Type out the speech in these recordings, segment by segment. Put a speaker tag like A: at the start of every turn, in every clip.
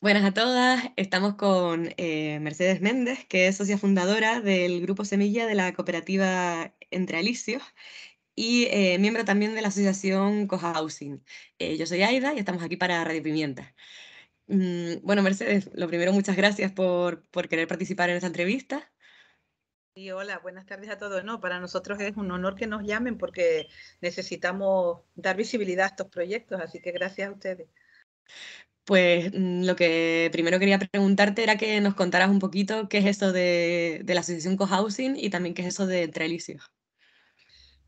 A: Buenas a todas, estamos con eh, Mercedes Méndez, que es socia fundadora del Grupo Semilla de la cooperativa Entre Alicios y eh, miembro también de la asociación Cohousing. Eh, yo soy Aida y estamos aquí para Radio Pimienta. Mm, bueno, Mercedes, lo primero, muchas gracias por, por querer participar en esta entrevista.
B: Sí, hola, buenas tardes a todos. para nosotros es un honor que nos llamen porque necesitamos dar visibilidad a estos proyectos, así que gracias a ustedes.
A: Pues mm, lo que primero quería preguntarte era que nos contaras un poquito qué es eso de, la asociación cohousing y también qué es eso de Trelicio.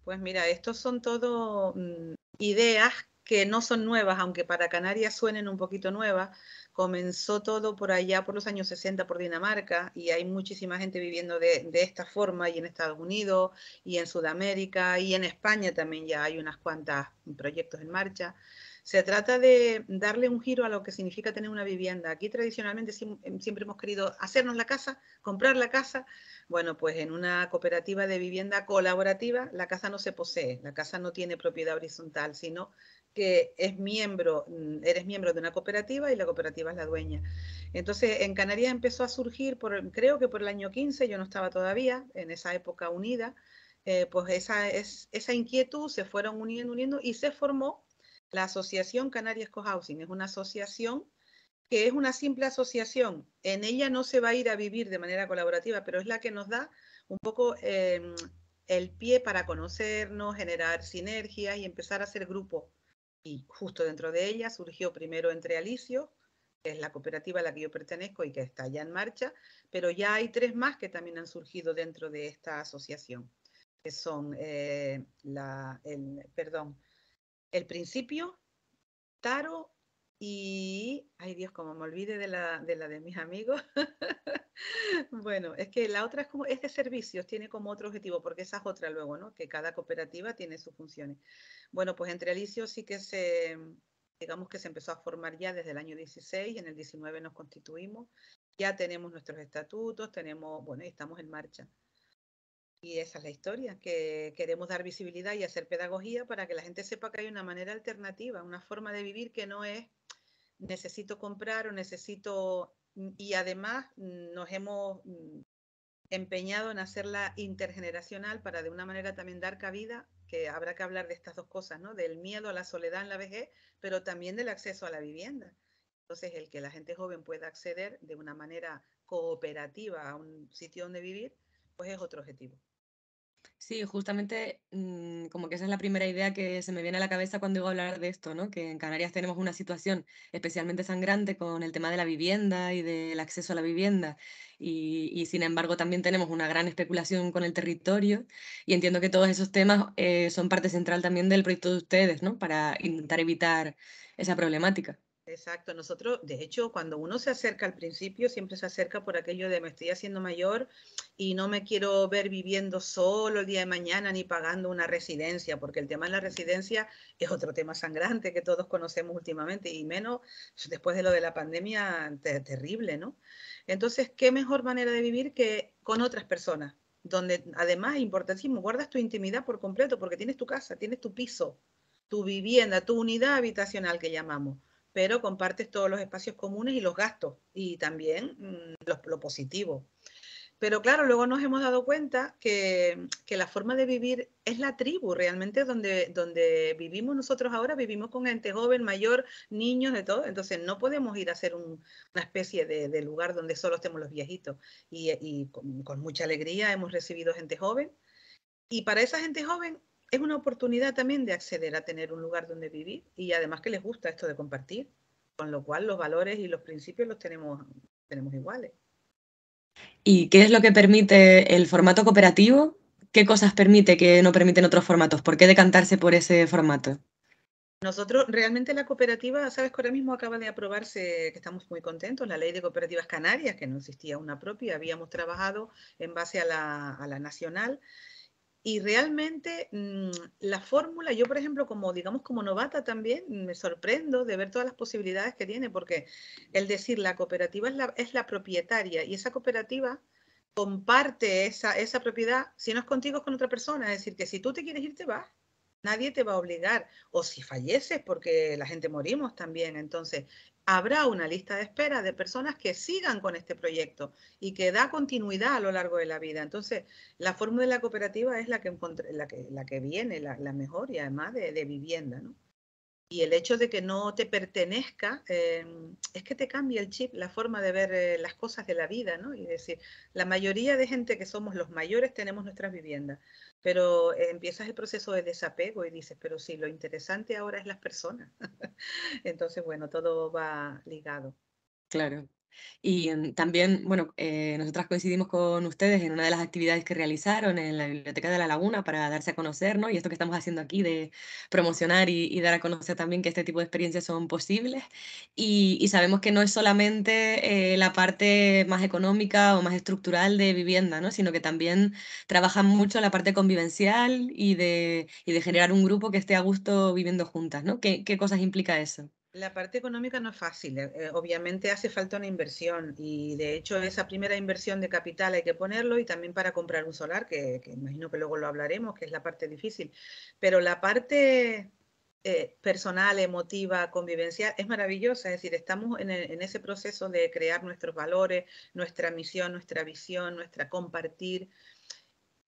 B: Pues mira, estos son todo mm, ideas que no son nuevas, aunque para Canarias suenen un poquito nuevas, Comenzó todo por allá, por los años 60, por Dinamarca, y hay muchísima gente viviendo de, esta forma, y en Estados Unidos, y en Sudamérica, y en España también ya hay unas cuantas mm, proyectos en marcha. Se trata de darle un giro a lo que significa tener una vivienda. Aquí tradicionalmente em, siempre hemos querido hacernos la casa, comprar la casa. Bueno, pues en una cooperativa de vivienda colaborativa la casa no se posee, la casa no tiene propiedad horizontal, sino que es miembro, mm, eres miembro de una cooperativa y la cooperativa es la dueña. Entonces, en Canarias empezó a surgir, por, creo que por el año 15, yo no estaba todavía en esa época unida, eh, pues esa, esa inquietud se fueron uniendo, uniendo y se formó la Asociación Canarias Cohousing. Es una asociación que es una simple asociación. En ella no se va a ir a vivir de manera colaborativa, pero es la que nos da un poco em, el pie para conocernos, generar sinergias y empezar a hacer grupo y justo dentro de ella surgió primero Entre Alicio, que es la cooperativa a la que yo pertenezco y que está ya en marcha, pero ya hay tres más que también han surgido dentro de esta asociación, que son, eh, la, el, perdón, El Principio, Taro y, ay Dios, como me olvide de la de, mis amigos. bueno, es que la otra es como es de servicios, tiene como otro objetivo, porque esa es otra luego, ¿no? Que cada cooperativa tiene sus funciones. Bueno, pues entre Alicio sí que se, digamos que se empezó a formar ya desde el año 16, en el 19 nos constituimos, ya tenemos nuestros estatutos, tenemos, bueno, y estamos en marcha. Y esa es la historia, que queremos dar visibilidad y hacer pedagogía para que la gente sepa que hay una manera alternativa, una forma de vivir que no es necesito comprar o necesito... Mm, y además mm, nos hemos mm, empeñado en hacerla intergeneracional para de una manera también dar cabida, que habrá que hablar de estas dos cosas, ¿no? Del miedo a la soledad en la vejez, pero también del acceso a la vivienda. Entonces, el que la gente joven pueda acceder de una manera cooperativa a un sitio donde vivir, pues es otro objetivo.
A: Sí, justamente mm, como que esa es la primera idea que se me viene a la cabeza cuando digo hablar de esto, ¿no? Que en Canarias tenemos una situación especialmente sangrante con el tema de la vivienda y del acceso a la vivienda. Y, sin embargo también tenemos una gran especulación con el territorio. Y entiendo que todos esos temas eh, son parte central también del proyecto de ustedes, ¿no? Para intentar evitar esa problemática.
B: Exacto, nosotros, de hecho, cuando uno se acerca al principio, siempre se acerca por aquello de me estoy haciendo mayor y no me quiero ver viviendo solo el día de mañana ni pagando una residencia, porque el tema de la residencia es otro tema sangrante que todos conocemos últimamente y menos después de lo de la pandemia terrible, ¿no? Entonces, ¿qué mejor manera de vivir que con otras personas? Donde además, importantísimo, guardas tu intimidad por completo porque tienes tu casa, tienes tu piso, tu vivienda, tu unidad habitacional que llamamos pero compartes todos los espacios comunes y los gastos y también mm, los lo, positivo. Pero claro, luego nos hemos dado cuenta que, que, la forma de vivir es la tribu, realmente donde, donde vivimos nosotros ahora, vivimos con gente joven, mayor, niños, de todo. Entonces no podemos ir a hacer una especie de, lugar donde solo estemos los viejitos. Y, con, con mucha alegría hemos recibido gente joven. Y para esa gente joven es una oportunidad también de acceder a tener un lugar donde vivir y además que les gusta esto de compartir, con lo cual los valores y los principios los tenemos, tenemos iguales.
A: ¿Y qué es lo que permite el formato cooperativo? ¿Qué cosas permite que no permiten otros formatos? ¿Por qué decantarse por ese formato?
B: Nosotros, realmente la cooperativa, sabes que ahora mismo acaba de aprobarse, que estamos muy contentos, la ley de cooperativas canarias, que no existía una propia, habíamos trabajado en base a la, a la nacional, y realmente mm, la fórmula, yo por ejemplo, como digamos como novata también, me sorprendo de ver todas las posibilidades que tiene, porque el decir la cooperativa es la, propietaria y esa cooperativa comparte esa, esa propiedad, si no es contigo, es con otra persona. Es decir, que si tú te quieres ir, te vas. Nadie te va a obligar. O si falleces, porque la gente morimos también. Entonces, habrá una lista de espera de personas que sigan con este proyecto y que da continuidad a lo largo de la vida. Entonces, la forma de la cooperativa es la que, la, que viene, la, mejor y además de, de vivienda, ¿no? y el hecho de que no te pertenezca em, es que te cambia el chip, la forma de ver eh, las cosas de la vida, ¿no? Y decir, la mayoría de gente que somos los mayores tenemos nuestras viviendas, pero empiezas el proceso de desapego y dices, pero sí, lo interesante ahora es las personas. Entonces, bueno, todo va ligado.
A: Claro. Y mm, también, bueno, eh, nosotras coincidimos con ustedes en una de las actividades que realizaron en la Biblioteca de la Laguna para darse a conocer, ¿no? Y esto que estamos haciendo aquí de promocionar y, dar a conocer también que este tipo de experiencias son posibles. Y, sabemos que no es solamente eh, la parte más económica o más estructural de vivienda, ¿no? Sino que también trabajan mucho la parte convivencial y de, generar un grupo que esté a gusto viviendo juntas, ¿no? qué cosas implica eso?
B: La parte económica no es fácil. Eh, eh, obviamente hace falta una inversión y de hecho esa primera inversión de capital hay que ponerlo y también para comprar un solar, que, imagino que luego lo hablaremos, que es la parte difícil. Pero la parte eh, personal, emotiva, convivencial, es maravillosa. Es decir, estamos en, en, ese proceso de crear nuestros valores, nuestra misión, nuestra visión, nuestra compartir.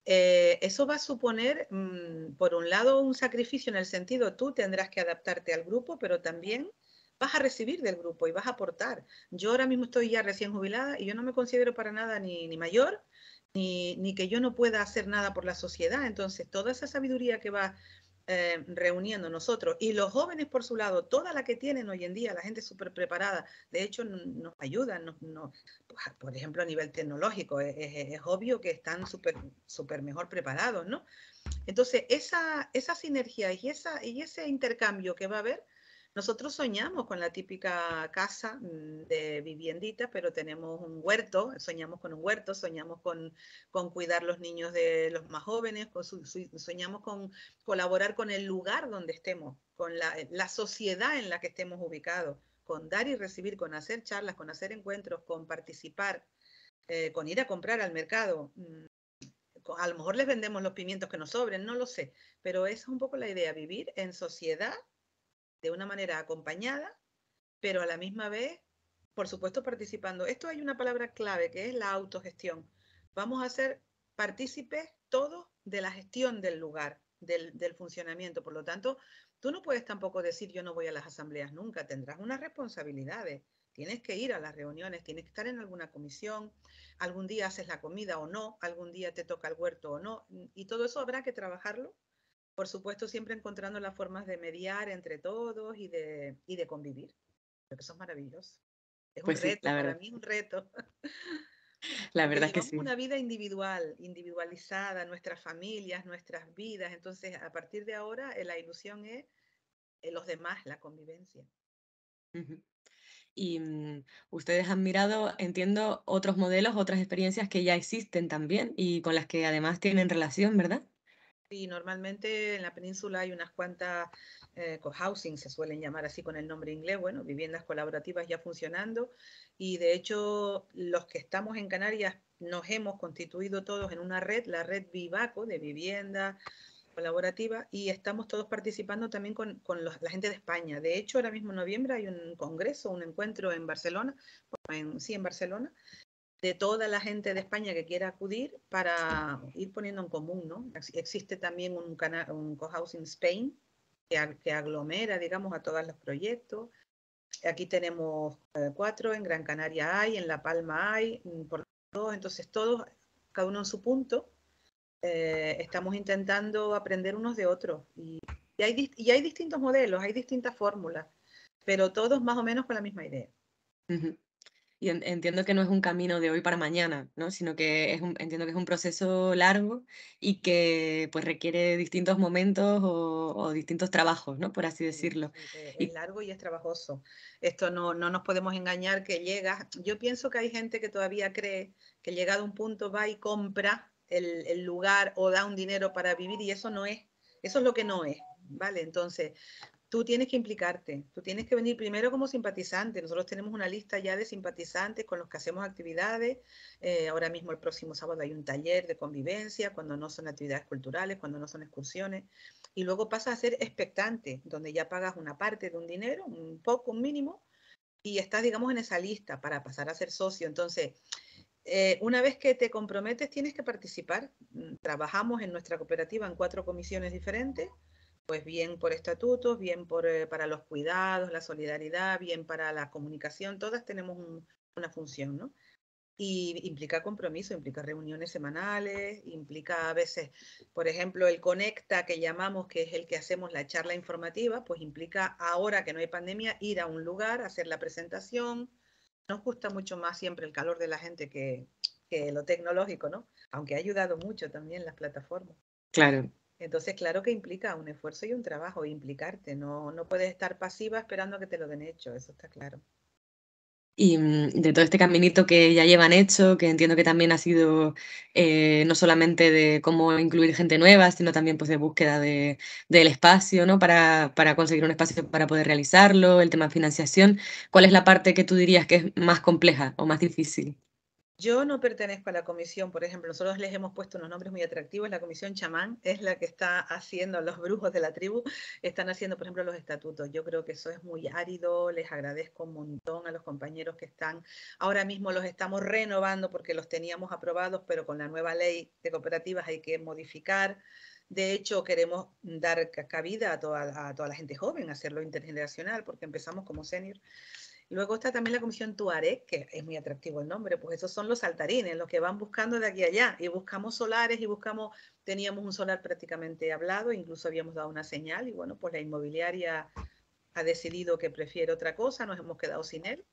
B: Eh, eso va a suponer, mm, por un lado, un sacrificio en el sentido, tú tendrás que adaptarte al grupo, pero también vas a recibir del grupo y vas a aportar. Yo ahora mismo estoy ya recién jubilada y yo no me considero para nada ni, ni mayor, ni, ni, que yo no pueda hacer nada por la sociedad. Entonces, toda esa sabiduría que va eh, reuniendo nosotros y los jóvenes por su lado, toda la que tienen hoy en día, la gente súper preparada, de hecho nos ayudan, no pues, por ejemplo a nivel tecnológico, e, e, e, es, obvio que están súper super mejor preparados, ¿no? Entonces, esa, esa sinergia y, esa, y ese intercambio que va a haber nosotros soñamos con la típica casa mm, de viviendita, pero tenemos un huerto, soñamos con un huerto, soñamos con, cuidar los niños de los más jóvenes, soñamos con colaborar con el lugar donde estemos, con eh, la, sociedad en la que estemos ubicados, con dar y recibir, con hacer charlas, con hacer encuentros, con participar, eh, con ir a comprar al mercado mm, a lo mejor les vendemos los pimientos que nos sobren, no lo sé, pero esa es un poco la idea, vivir en sociedad de una manera acompañada, pero a la misma vez, por supuesto, participando. Esto hay una palabra clave que es la autogestión. Vamos a ser partícipes todos de la gestión del lugar, del, funcionamiento. Por lo tanto, tú no puedes tampoco decir yo no voy a las asambleas nunca, tendrás unas responsabilidades. Tienes que ir a las reuniones, tienes que estar en alguna comisión, algún día haces la comida o no, algún día te toca el huerto o no, y todo eso habrá que trabajarlo por supuesto siempre encontrando las formas de mediar entre todos y de, de convivir. Creo que son es
A: Es un pues reto, para mí un
B: reto.
A: La verdad es que sí. una
B: vida individual, individualizada, nuestras familias, nuestras vidas. Entonces, a partir de ahora, eh, la ilusión es eh, los demás, la convivencia.
A: Y mm, ustedes han mirado, entiendo, otros modelos, otras experiencias que ya existen también y con las que además tienen relación, ¿verdad?
B: Y normalmente en la península hay unas cuantas eh, cohousing, se suelen llamar así con el nombre inglés, bueno, viviendas colaborativas ya funcionando y de hecho los que estamos en Canarias nos hemos constituido todos en una red, la red Vivaco de vivienda colaborativa y estamos todos participando también con, la gente de España. De hecho, ahora mismo en noviembre hay un congreso, un encuentro en Barcelona, sí, en Barcelona, de toda la gente de España que quiera acudir para ir poniendo en común, ¿no? Existe también un, canal, un in Spain que, aglomera, digamos, a todos los proyectos. Aquí tenemos eh, cuatro, en Gran Canaria hay, en La Palma hay, mm, por todos entonces todos, cada uno en su punto, eh, estamos intentando aprender unos de otros. Y, hay, distintos modelos, hay distintas fórmulas, pero todos más o menos con la misma idea
A: y entiendo que no es un camino de hoy para mañana, ¿no? sino que es entiendo que es un proceso largo y que pues requiere distintos momentos o, distintos trabajos, ¿no? por así decirlo.
B: Es, largo y es trabajoso. Esto no, no nos podemos engañar que llega, yo pienso que hay gente que todavía cree que llegado a un punto va y compra el, el lugar o da un dinero para vivir y eso no es, eso es lo que no es. ¿vale? Entonces, tú tienes que implicarte, tú tienes que venir primero como simpatizante. Nosotros tenemos una lista ya de simpatizantes con los que hacemos actividades. Eh, ahora mismo el próximo sábado hay un taller de convivencia, cuando no son actividades culturales, cuando no son excursiones. Y luego pasas a ser expectante, donde ya pagas una parte de un dinero, un poco, un mínimo, y estás, digamos, en esa lista para pasar a ser socio. Entonces, eh, una vez que te comprometes, tienes que participar. Mm, trabajamos en nuestra cooperativa en cuatro comisiones diferentes pues bien por estatutos, bien por, eh, para los cuidados, la solidaridad, bien para la comunicación, todas tenemos una función, ¿no? Y implica compromiso, implica reuniones semanales, implica a veces, por ejemplo, el Conecta que llamamos, que es el que hacemos la charla informativa, pues implica ahora que no hay pandemia ir a un lugar, hacer la presentación. Nos gusta mucho más siempre el calor de la gente que, que lo tecnológico, ¿no? Aunque ha ayudado mucho también las plataformas. Claro, entonces, claro que implica un esfuerzo y un trabajo, implicarte, no, no puedes estar pasiva esperando que te lo den hecho, eso está claro.
A: Y mm, de todo este caminito que ya llevan hecho, que entiendo que también ha sido eh, no solamente de cómo incluir gente nueva, sino también pues, de búsqueda de, del espacio, ¿no? Para, para, conseguir un espacio para poder realizarlo, el tema de financiación. ¿Cuál es la parte que tú dirías que es más compleja o más difícil?
B: Yo no pertenezco a la comisión, por ejemplo, nosotros les hemos puesto unos nombres muy atractivos, la comisión chamán es la que está haciendo, los brujos de la tribu están haciendo, por ejemplo, los estatutos. Yo creo que eso es muy árido, les agradezco un montón a los compañeros que están, ahora mismo los estamos renovando porque los teníamos aprobados, pero con la nueva ley de cooperativas hay que modificar. De hecho, queremos dar cabida a toda, la gente joven, hacerlo intergeneracional, porque empezamos como senior. Luego está también la Comisión Tuareg, que es muy atractivo el nombre, pues esos son los saltarines, los que van buscando de aquí a allá. Y buscamos solares y buscamos, teníamos un solar prácticamente hablado, incluso habíamos dado una señal y bueno, pues la inmobiliaria ha decidido que prefiere otra cosa, nos hemos quedado sin él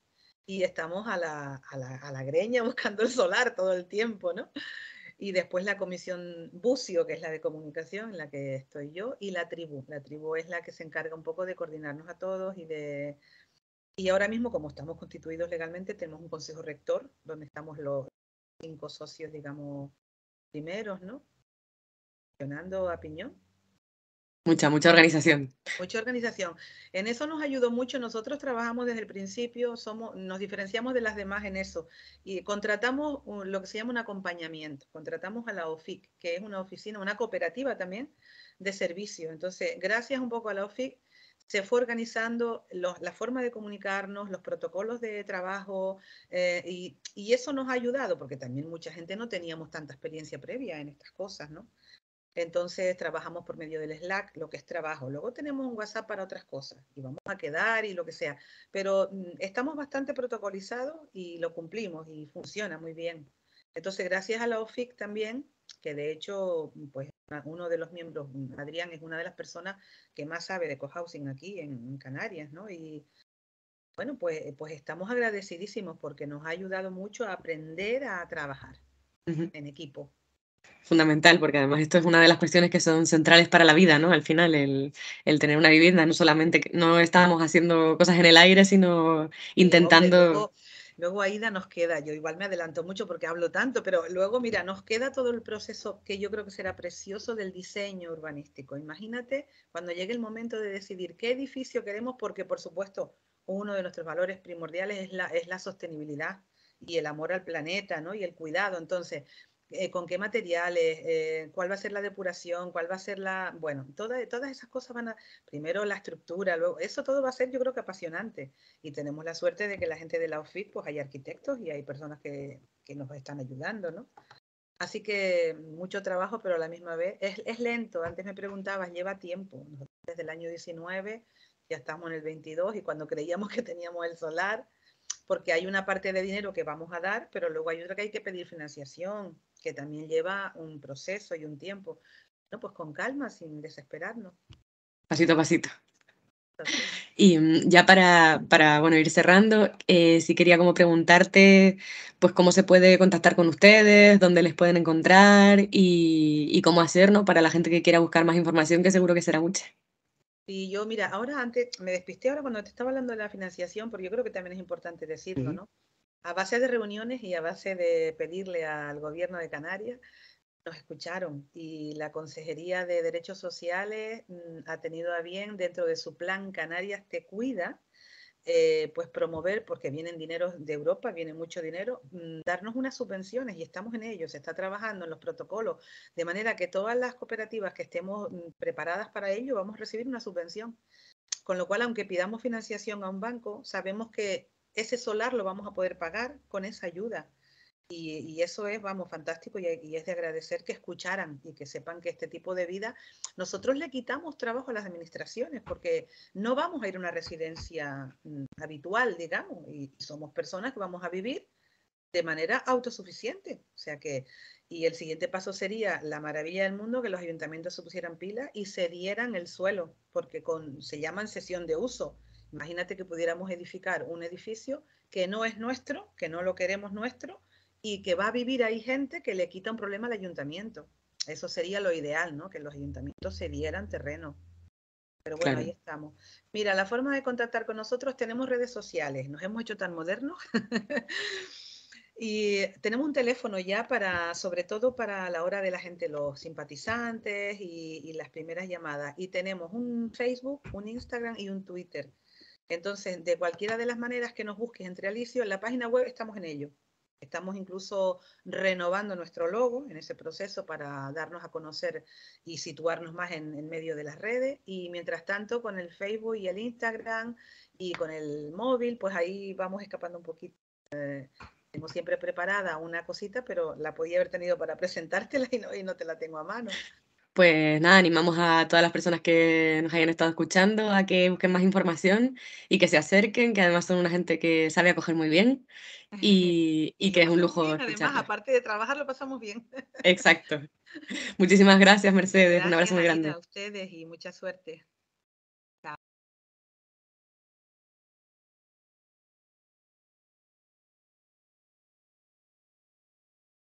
B: y estamos a la, a la, a la greña buscando el solar todo el tiempo, ¿no? y después la comisión Bucio, que es la de comunicación, en la que estoy yo, y la tribu. La tribu es la que se encarga un poco de coordinarnos a todos y de y ahora mismo, como estamos constituidos legalmente, tenemos un consejo rector, donde estamos los cinco socios, digamos, primeros, ¿no? Funcionando a
A: Mucha, mucha organización.
B: Mucha organización. En eso nos ayudó mucho. Nosotros trabajamos desde el principio, somos, nos diferenciamos de las demás en eso. Y contratamos lo que se llama un acompañamiento. Contratamos a la OFIC, que es una oficina, una cooperativa también de servicio. Entonces, gracias un poco a la OFIC, se fue organizando la forma de comunicarnos, los protocolos de trabajo eh, y, eso nos ha ayudado porque también mucha gente no teníamos tanta experiencia previa en estas cosas, ¿no? Entonces trabajamos por medio del Slack, lo que es trabajo. Luego tenemos un WhatsApp para otras cosas y vamos a quedar y lo que sea. Pero mm, estamos bastante protocolizados y lo cumplimos y funciona muy bien. Entonces, gracias a la OFIC también, que de hecho pues uno de los miembros, Adrián, es una de las personas que más sabe de cohousing aquí en, Canarias, ¿no? Y bueno, pues, pues estamos agradecidísimos porque nos ha ayudado mucho a aprender a trabajar en equipo.
A: Fundamental, porque además esto es una de las cuestiones que son centrales para la vida, ¿no? Al final, el, tener una vivienda, no solamente no estamos haciendo cosas en el aire, sino intentando...
B: Luego Aida nos queda, yo igual me adelanto mucho porque hablo tanto, pero luego mira, nos queda todo el proceso que yo creo que será precioso del diseño urbanístico. Imagínate cuando llegue el momento de decidir qué edificio queremos, porque por supuesto uno de nuestros valores primordiales es la, es la sostenibilidad y el amor al planeta, ¿no? Y el cuidado. Entonces, eh, con qué materiales, eh, cuál va a ser la depuración, cuál va a ser la... Bueno, todas, todas esas cosas van a... Primero la estructura, luego... Eso todo va a ser yo creo que apasionante. Y tenemos la suerte de que la gente de la OFIT, pues hay arquitectos y hay personas que, que nos están ayudando, ¿no? Así que mucho trabajo, pero a la misma vez es, es lento. Antes me preguntabas, lleva tiempo. Desde el año 19 ya estamos en el 22 y cuando creíamos que teníamos el solar, porque hay una parte de dinero que vamos a dar, pero luego hay otra que hay que pedir financiación que también lleva un proceso y un tiempo. No, pues con calma, sin desesperarnos.
A: Pasito a pasito. Y mm, ya para, para bueno, ir cerrando, eh, si quería como preguntarte pues cómo se puede contactar con ustedes, dónde les pueden encontrar y, y cómo hacernos para la gente que quiera buscar más información, que seguro que será mucha.
B: Y yo, mira, ahora antes, me despisté ahora cuando te estaba hablando de la financiación, porque yo creo que también es importante decirlo, ¿no? a base de reuniones y a base de pedirle al gobierno de Canarias, nos escucharon y la Consejería de Derechos Sociales mm, ha tenido a bien dentro de su plan Canarias te cuida, eh, pues promover, porque vienen dineros de Europa, viene mucho dinero, mm, darnos unas subvenciones y estamos en ello, se está trabajando en los protocolos, de manera que todas las cooperativas que estemos mm, preparadas para ello vamos a recibir una subvención. Con lo cual, aunque pidamos financiación a un banco, sabemos que ese solar lo vamos a poder pagar con esa ayuda. Y, eso es, vamos, fantástico y, y, es de agradecer que escucharan y que sepan que este tipo de vida, nosotros le quitamos trabajo a las administraciones porque no vamos a ir a una residencia mm, habitual, digamos, y somos personas que vamos a vivir de manera autosuficiente. O sea que, y el siguiente paso sería la maravilla del mundo que los ayuntamientos se pusieran pila y cedieran el suelo, porque con, se llaman sesión de uso. Imagínate que pudiéramos edificar un edificio que no es nuestro, que no lo queremos nuestro y que va a vivir ahí gente que le quita un problema al ayuntamiento. Eso sería lo ideal, ¿no? Que los ayuntamientos se dieran terreno. Pero bueno, ahí estamos. Mira, la forma de contactar con nosotros, tenemos redes sociales, nos hemos hecho tan modernos. y tenemos un teléfono ya para, sobre todo para la hora de la gente, los simpatizantes y las primeras llamadas. Y tenemos un Facebook, un Instagram y un Twitter. Entonces, de cualquiera de las maneras que nos busques entre Alicio, en la página web estamos en ello. Estamos incluso renovando nuestro logo en ese proceso para darnos a conocer y situarnos más en, medio de las redes. Y mientras tanto, con el Facebook y el Instagram y con el móvil, pues ahí vamos escapando un poquito. Eh, tengo siempre preparada una cosita, pero la podía haber tenido para presentártela y no, y no te la tengo a mano
A: pues nada, animamos a todas las personas que nos hayan estado escuchando a que busquen más información y que se acerquen, que además son una gente que sabe acoger muy bien y, que es un lujo. además,
B: aparte de trabajar, lo pasamos bien. Exacto. Muchísimas gracias, Mercedes. un abrazo muy grande. A ustedes y mucha suerte.